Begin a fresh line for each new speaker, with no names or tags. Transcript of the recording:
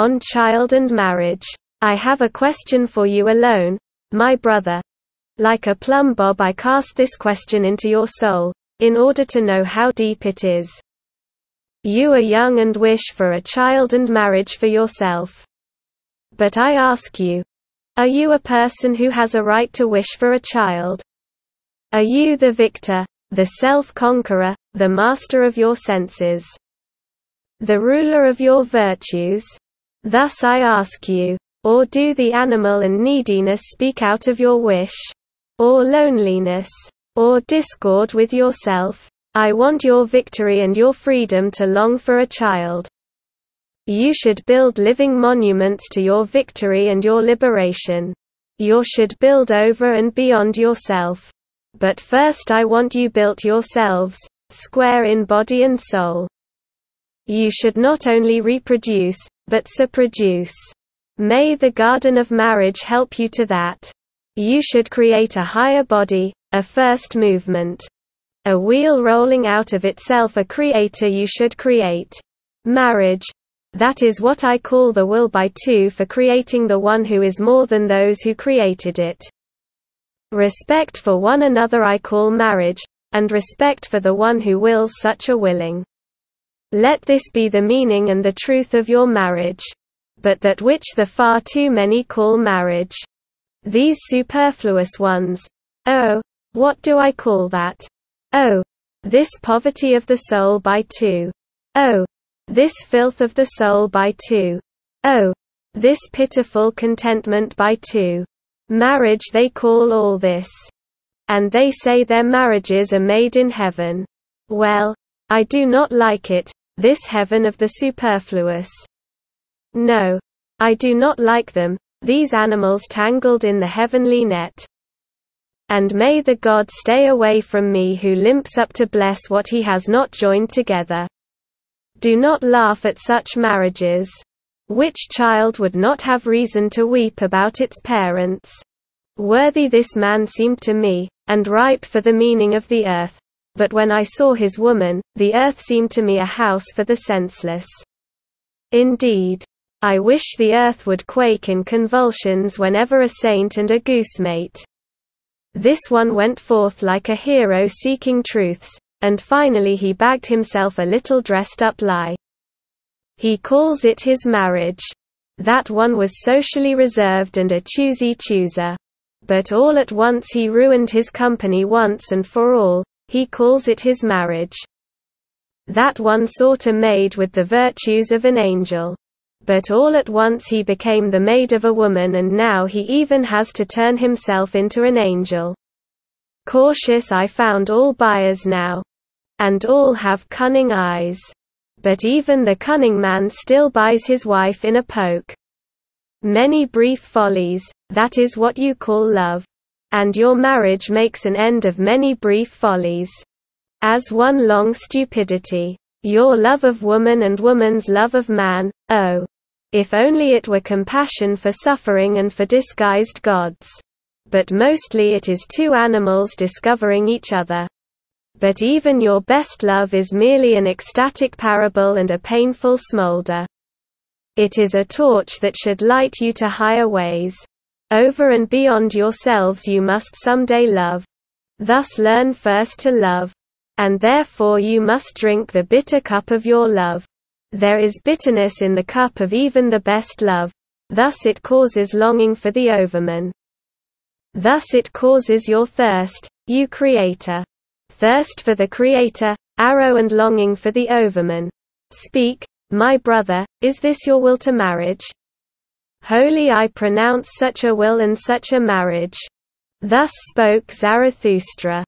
On child and marriage. I have a question for you alone, my brother. Like a plumb bob I cast this question into your soul, in order to know how deep it is. You are young and wish for a child and marriage for yourself. But I ask you, are you a person who has a right to wish for a child? Are you the victor, the self-conqueror, the master of your senses? The ruler of your virtues? Thus I ask you. Or do the animal and neediness speak out of your wish? Or loneliness? Or discord with yourself? I want your victory and your freedom to long for a child. You should build living monuments to your victory and your liberation. You should build over and beyond yourself. But first I want you built yourselves, square in body and soul. You should not only reproduce, but superproduce. May the garden of marriage help you to that. You should create a higher body, a first movement. A wheel rolling out of itself a creator you should create. Marriage. That is what I call the will by two for creating the one who is more than those who created it. Respect for one another I call marriage, and respect for the one who wills such a willing. Let this be the meaning and the truth of your marriage. But that which the far too many call marriage. These superfluous ones. Oh, what do I call that? Oh, this poverty of the soul by two. Oh, this filth of the soul by two. Oh, this pitiful contentment by two. Marriage they call all this. And they say their marriages are made in heaven. Well, I do not like it, this heaven of the superfluous. No. I do not like them, these animals tangled in the heavenly net. And may the God stay away from me who limps up to bless what he has not joined together. Do not laugh at such marriages. Which child would not have reason to weep about its parents? Worthy this man seemed to me, and ripe for the meaning of the earth, but when I saw his woman, the earth seemed to me a house for the senseless. Indeed. I wish the earth would quake in convulsions whenever a saint and a goose mate. This one went forth like a hero seeking truths, and finally he bagged himself a little dressed-up lie. He calls it his marriage. That one was socially reserved and a choosy chooser. But all at once he ruined his company once and for all, he calls it his marriage. That one sort a maid with the virtues of an angel. But all at once he became the maid of a woman and now he even has to turn himself into an angel. Cautious I found all buyers now. And all have cunning eyes. But even the cunning man still buys his wife in a poke. Many brief follies, that is what you call love and your marriage makes an end of many brief follies. As one long stupidity. Your love of woman and woman's love of man, oh! If only it were compassion for suffering and for disguised gods. But mostly it is two animals discovering each other. But even your best love is merely an ecstatic parable and a painful smolder. It is a torch that should light you to higher ways. Over and beyond yourselves you must someday love. Thus learn first to love. And therefore you must drink the bitter cup of your love. There is bitterness in the cup of even the best love. Thus it causes longing for the overman. Thus it causes your thirst, you creator. Thirst for the creator, arrow and longing for the overman. Speak, my brother, is this your will to marriage? Holy I pronounce such a will and such a marriage. Thus spoke Zarathustra.